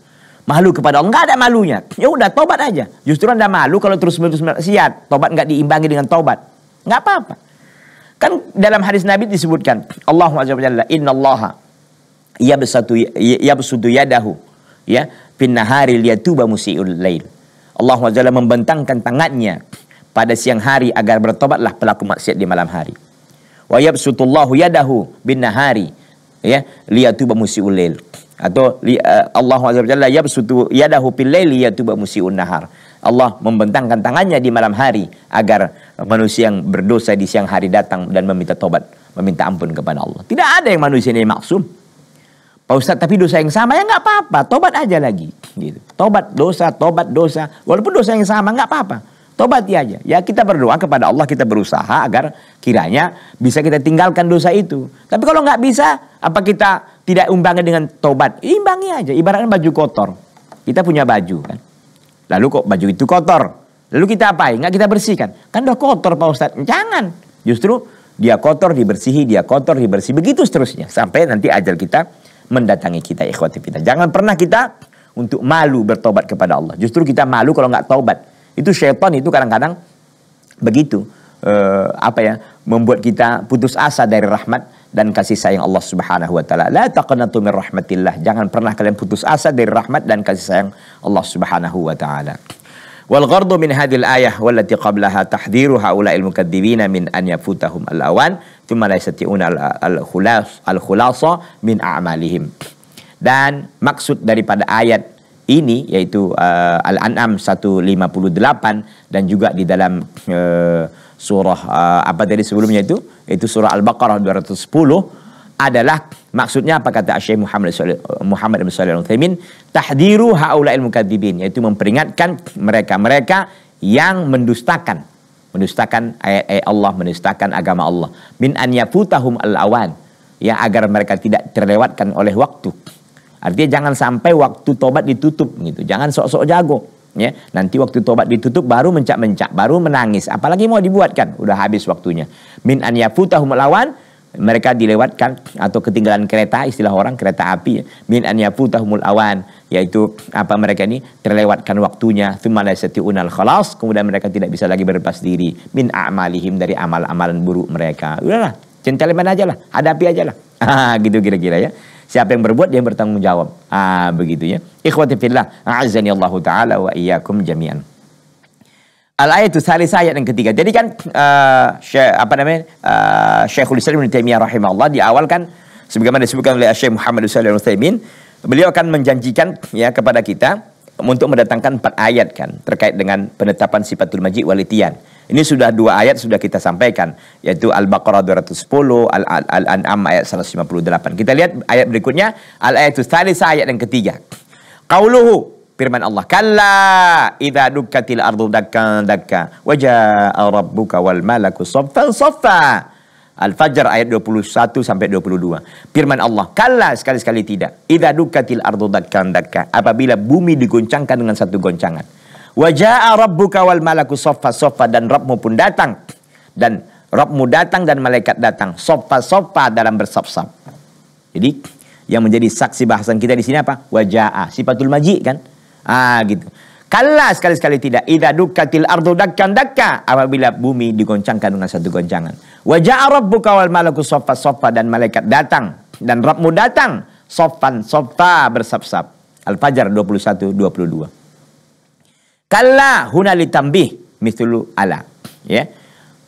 malu kepada Allah nggak ada malunya ya udah tobat aja justru anda malu kalau terus menerus maksiat tobat nggak diimbangi dengan tobat nggak apa-apa kan dalam hadis Nabi disebutkan Allah jalla Inna Allah ya besatu ya ya yadahu ya tuh liyatuba musiul lail Allah Subhanahu membentangkan tangannya pada siang hari agar bertobatlah pelaku maksiat di malam hari wa yabsutullahu yadahu bin nahari ya liyatuba musiul lail atau uh, Allah ya dah yadahu fil laili yatuba musiun nahar. Allah membentangkan tangannya di malam hari agar manusia yang berdosa di siang hari datang dan meminta tobat, meminta ampun kepada Allah. Tidak ada yang manusia ini maksum. Pak Ustaz, tapi dosa yang sama ya nggak apa-apa, tobat aja lagi. Gitu. Tobat dosa, tobat dosa. Walaupun dosa yang sama nggak apa-apa, tobat ya aja. Ya kita berdoa kepada Allah, kita berusaha agar kiranya bisa kita tinggalkan dosa itu. Tapi kalau nggak bisa, apa kita tidak imbangi dengan tobat. Imbangi aja. Ibaratnya baju kotor. Kita punya baju kan. Lalu kok baju itu kotor. Lalu kita apa? Enggak kita bersihkan. Kan udah kotor Pak Ustadz. Jangan. Justru dia kotor dibersihi, dia kotor dibersih Begitu seterusnya. Sampai nanti ajal kita mendatangi kita ikhwati kita. Jangan pernah kita untuk malu bertobat kepada Allah. Justru kita malu kalau nggak tobat. Itu syaitan itu kadang-kadang begitu eh, apa ya membuat kita putus asa dari rahmat dan kasih sayang Allah Subhanahu wa taala. La taqnatu min rahmatillah. Jangan pernah kalian putus asa dari rahmat dan kasih sayang Allah Subhanahu wa taala. Wal ghardu min hadhil ayah wallati qablaha tahdhiru haula'il mukadzibina min an yafutahum al-awan thumma la yastati'una al-khulas al-khulasa min a'malihim. Dan maksud daripada ayat ini yaitu uh, Al-An'am 158 dan juga di dalam uh, surah uh, apa tadi sebelumnya itu itu surah Al-Baqarah 210 adalah maksudnya apa kata Syekh Muhammad Muhammad bin Shalih Al-Utsaimin tahdiru haulail mukadzibin yaitu memperingatkan mereka-mereka yang mendustakan mendustakan ayat-ayat Allah mendustakan agama Allah min an yafutahum al-awan ya agar mereka tidak terlewatkan oleh waktu artinya jangan sampai waktu tobat ditutup gitu jangan sok-sok jago ya nanti waktu tobat ditutup baru mencak-mencak baru menangis apalagi mau dibuatkan udah habis waktunya min an yafutahum lawan mereka dilewatkan atau ketinggalan kereta istilah orang kereta api min an yafutahumul awan yaitu apa mereka ini terlewatkan waktunya unal khalas kemudian mereka tidak bisa lagi berlepas diri min amalihim dari amal-amalan buruk mereka udahlah centelemen aja lah hadapi aja lah ah, gitu kira-kira ya Siapa yang berbuat dia yang bertanggung jawab. Ah begitu ya. Ikhwati fillah, a'azzani Allah taala wa iyyakum jami'an. Al-ayat salis ayat yang ketiga. Jadi kan uh, ah, syekh, apa namanya? Uh, Syekhul Islam Ibnu Taimiyah rahimahullah di awal kan sebagaimana disebutkan oleh Syekh Muhammad Sallallahu Al-Utsaimin, beliau akan menjanjikan ya kepada kita untuk mendatangkan empat ayat kan terkait dengan penetapan sifatul maji walitian. Ini sudah dua ayat sudah kita sampaikan yaitu Al-Baqarah 210, Al-An'am ayat 158. Kita lihat ayat berikutnya al ayat Tsalitsah ayat yang ketiga. Qauluhu firman Allah kalla idza dukkatil ardu dakkan dakka waja rabbuka wal malaku saffan saffa Al-Fajr ayat 21 sampai 22. Firman Allah, kala sekali-sekali tidak. Idza dukatil ardu dakkan dakka." Apabila bumi digoncangkan dengan satu goncangan. Wa jaa rabbuka wal malaku saffa saffa dan Rabbmu pun datang dan Rabbmu datang dan malaikat datang saffa saffa dalam bersaf-saf. Jadi yang menjadi saksi bahasan kita di sini apa? Wajah, sifatul maji kan? Ah gitu. Kala sekali-sekali tidak. Idza dukkatil ardu dakkan dakka. Apabila bumi digoncangkan dengan satu goncangan. wajah Arab buka wal malaku sofa sofa Dan malaikat datang. Dan Rabbmu datang. Sofan sofa bersab-sab. Al-Fajar 21-22. Kala huna litambih. Mithulu ala. Ya.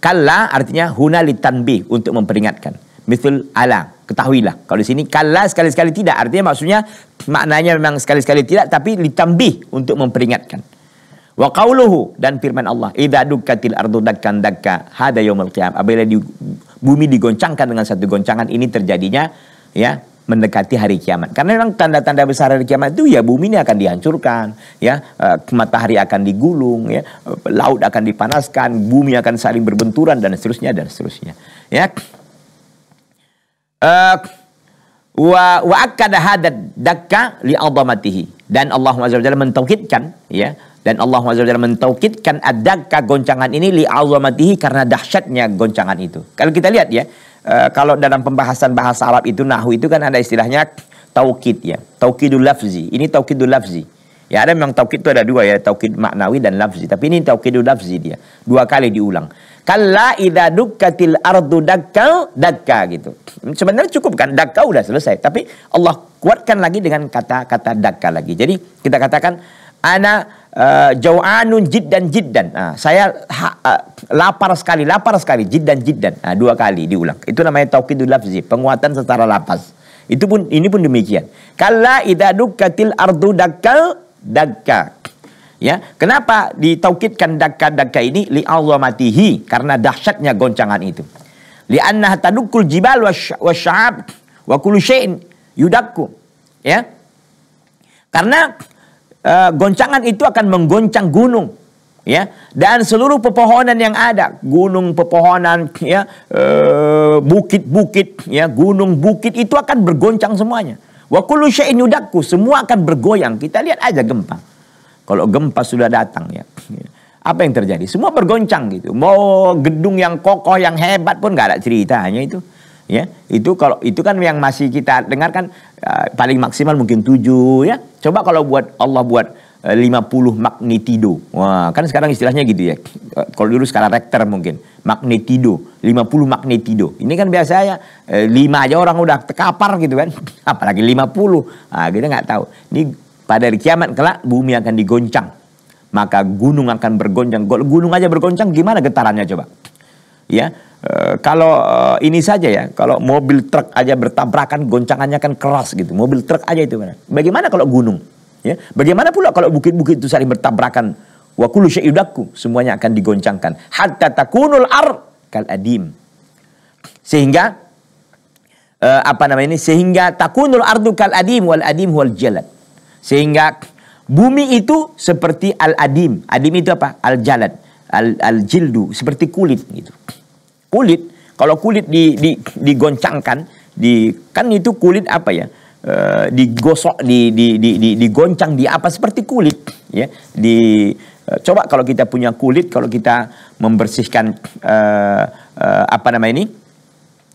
Kala artinya huna litanbih. Untuk memperingatkan. Mithul ala ketahuilah. Kalau di sini kala sekali-sekali tidak artinya maksudnya maknanya memang sekali-sekali tidak tapi ditambih untuk memperingatkan. Wa qauluhu dan firman Allah, "Idza dukatil ardu dakkan dakka, hada yaumul qiyam." Apabila di, bumi digoncangkan dengan satu goncangan ini terjadinya ya mendekati hari kiamat. Karena memang tanda-tanda besar hari kiamat itu ya bumi ini akan dihancurkan, ya eh, matahari akan digulung, ya eh, laut akan dipanaskan, bumi akan saling berbenturan dan seterusnya dan seterusnya. Ya, Eh, wa wa hadad dakka li adamatihi dan Allah Azza wa Jalla mentauhidkan ya dan Allah Azza wa Jalla mentauhidkan adakah goncangan ini li azamatihi karena dahsyatnya goncangan itu. Kalau kita lihat ya e, kalau dalam pembahasan bahasa Arab itu nahu itu kan ada istilahnya taukid ya. Taukidul lafzi. Ini taukidul lafzi. Ya ada memang taukid itu ada dua ya, taukid maknawi dan lafzi. Tapi ini taukidul lafzi dia. Dua kali diulang. Kalla idha dukkatil ardu dakkau dakka gitu. Sebenarnya cukup kan dakka udah selesai, tapi Allah kuatkan lagi dengan kata-kata dakka lagi. Jadi kita katakan ana uh, jau'anun jiddan jiddan. Nah, saya ha, uh, lapar sekali, lapar sekali jiddan jiddan. Nah, dua kali diulang. Itu namanya taukidul lafzi, penguatan secara lapas. Itu pun ini pun demikian. Kalla idha dukkatil ardu dakkal dakka. Ya, kenapa ditaukidkan dakka-dakka ini li matihi karena dahsyatnya goncangan itu. li anna tadukul jibal wasya'ab wa kullu syai'in yudakku. Ya. Karena uh, goncangan itu akan menggoncang gunung ya dan seluruh pepohonan yang ada gunung pepohonan ya eh, bukit-bukit ya gunung bukit itu akan bergoncang semuanya wa kullu syai'in semua akan bergoyang kita lihat aja gempa kalau gempa sudah datang ya. Apa yang terjadi? Semua bergoncang gitu. Mau gedung yang kokoh, yang hebat pun gak ada ceritanya itu. Ya, itu kalau itu kan yang masih kita dengarkan uh, paling maksimal mungkin 7 ya. Coba kalau buat Allah buat 50 eh, magnetido. Wah, kan sekarang istilahnya gitu ya. Kalau dulu skala rektor mungkin. Magnetido, 50 magnetido. Ini kan biasanya eh, 5 aja orang udah tekapar gitu kan. Apalagi 50. Ah, kita nggak tahu. Ini pada hari kiamat kelak bumi akan digoncang. Maka gunung akan bergoncang. Gunung aja bergoncang gimana getarannya coba? Ya, e, kalau e, ini saja ya, kalau mobil truk aja bertabrakan goncangannya kan keras gitu. Mobil truk aja itu mana? Bagaimana kalau gunung? Ya, bagaimana pula kalau bukit-bukit itu saling bertabrakan? Wa kullu semuanya akan digoncangkan. Hatta takunul ar kal adim. Sehingga e, apa namanya ini sehingga takunul ardu kal adim wal adim wal jalad sehingga bumi itu seperti al-adim. Adim itu apa? Al-jalad, al-jildu, -al seperti kulit gitu. Kulit, kalau kulit di, di, digoncangkan, di kan itu kulit apa ya? E, digosok, di, di, di, di, digoncang di apa seperti kulit, ya. Di eh, coba kalau kita punya kulit, kalau kita membersihkan e, e, apa nama ini?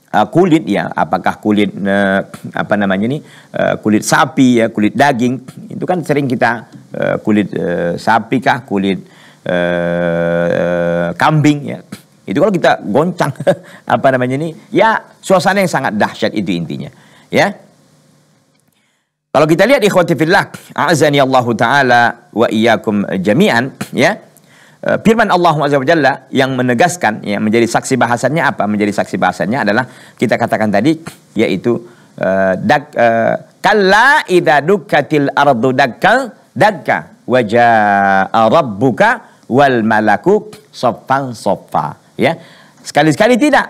Ah, kulit ya apakah kulit uh, apa namanya nih eh, uh, kulit sapi ya kulit daging itu kan sering kita uh, kulit uh, sapi kah kulit uh, uh, kambing ya itu kalau kita goncang apa namanya ini ya suasana yang sangat dahsyat itu intinya ya kalau kita lihat ikhwati fillah azani Allah taala wa iyyakum jami'an ya Eh, firman Allah Jalla yang menegaskan ya menjadi saksi bahasannya apa? Menjadi saksi bahasannya adalah kita katakan tadi yaitu uh, dak eh, kalla idza dukatil ardu dakka dakka wajaa rabbuka wal malaku soffan soffa ya. Sekali-sekali tidak.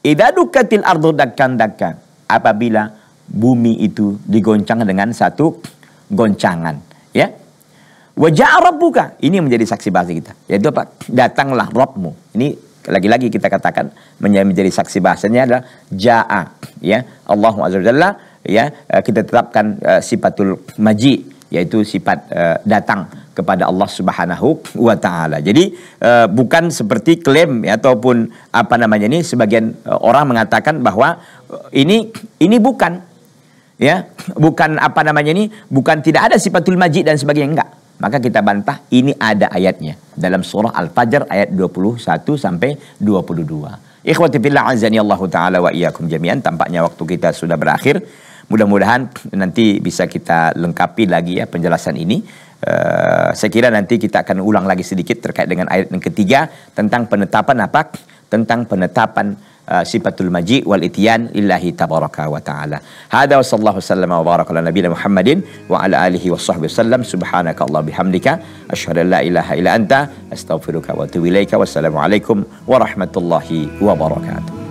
Idza dukatil ardu dakkan dakka apabila bumi itu digoncang dengan satu goncangan ya Wajah Arab buka, Ini menjadi saksi bahasa kita. Yaitu apa? Datanglah Robmu. Ini lagi-lagi kita katakan menjadi saksi bahasanya adalah ja'a ya Allah azza ya eh, kita tetapkan uh, sifatul maji yaitu sifat uh, datang kepada Allah Subhanahu wa taala. Jadi uh, bukan seperti klaim ya, ataupun apa namanya ini sebagian uh, orang mengatakan bahwa uh, ini ini bukan ya bukan apa namanya ini bukan tidak ada sifatul maji dan sebagainya enggak. Maka kita bantah ini ada ayatnya dalam surah Al-Fajr ayat 21 sampai 22. Ikhwati fillah azani Allah taala wa iyyakum jami'an tampaknya waktu kita sudah berakhir. Mudah-mudahan nanti bisa kita lengkapi lagi ya penjelasan ini. Uh, saya kira nanti kita akan ulang lagi sedikit terkait dengan ayat yang ketiga tentang penetapan apa? Tentang penetapan sifatul maji wal ityan lillahi tabaraka wa taala. Hada wa sallallahu wasallam wa baraka ala nabiyina Muhammadin wa ala alihi wa sahbihi wasallam subhanaka Allah bihamdika asyhadu an la ilaha illa anta astaghfiruka wa atubu ilaika wassalamu alaikum warahmatullahi wabarakatuh.